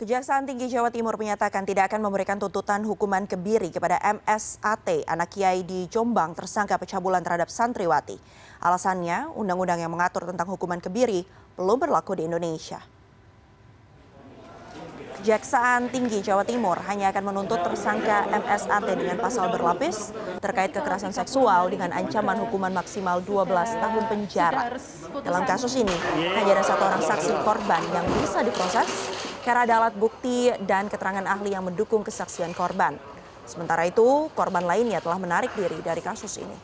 Kejaksaan Tinggi Jawa Timur menyatakan tidak akan memberikan tuntutan hukuman kebiri kepada MSAT, anak kiai di Jombang tersangka pencabulan terhadap santriwati. Alasannya, undang-undang yang mengatur tentang hukuman kebiri belum berlaku di Indonesia. Kejaksaan Tinggi Jawa Timur hanya akan menuntut tersangka MSAT dengan pasal berlapis terkait kekerasan seksual dengan ancaman hukuman maksimal 12 tahun penjara. Dalam kasus ini, hanya ada satu orang saksi korban yang bisa diproses karena ada alat bukti dan keterangan ahli yang mendukung kesaksian korban. Sementara itu, korban lainnya telah menarik diri dari kasus ini.